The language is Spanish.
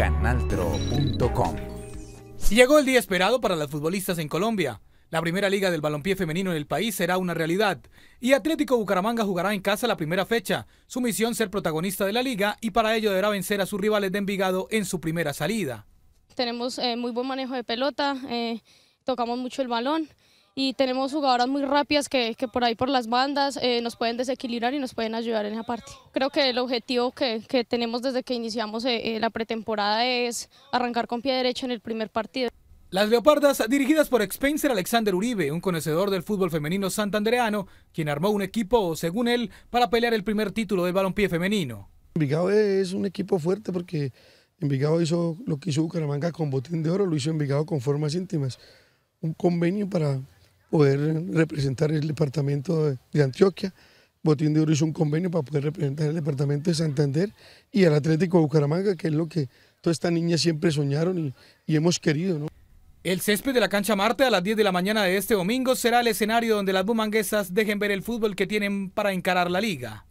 canaltro.com. Llegó el día esperado para las futbolistas en Colombia. La primera liga del balompié femenino en el país será una realidad y Atlético Bucaramanga jugará en casa la primera fecha. Su misión ser protagonista de la liga y para ello deberá vencer a sus rivales de Envigado en su primera salida. Tenemos eh, muy buen manejo de pelota, eh, tocamos mucho el balón, y tenemos jugadoras muy rápidas que, que por ahí por las bandas eh, nos pueden desequilibrar y nos pueden ayudar en esa parte. Creo que el objetivo que, que tenemos desde que iniciamos eh, eh, la pretemporada es arrancar con pie derecho en el primer partido. Las Leopardas, dirigidas por Spencer Alexander Uribe, un conocedor del fútbol femenino santandereano, quien armó un equipo, según él, para pelear el primer título del balompié femenino. Envigado es un equipo fuerte porque Envigado hizo lo que hizo Bucaramanga con botín de oro, lo hizo Envigado con formas íntimas. Un convenio para, poder representar el departamento de, Antioquia. Botín de Oro hizo un convenio para poder representar el departamento de Santander y el Atlético de Bucaramanga, que es lo que todas estas niñas siempre soñaron y, hemos querido. El césped de la cancha Marte a las 10 de la mañana de este domingo será el escenario donde las bumanguesas dejen ver el fútbol que tienen para encarar la liga.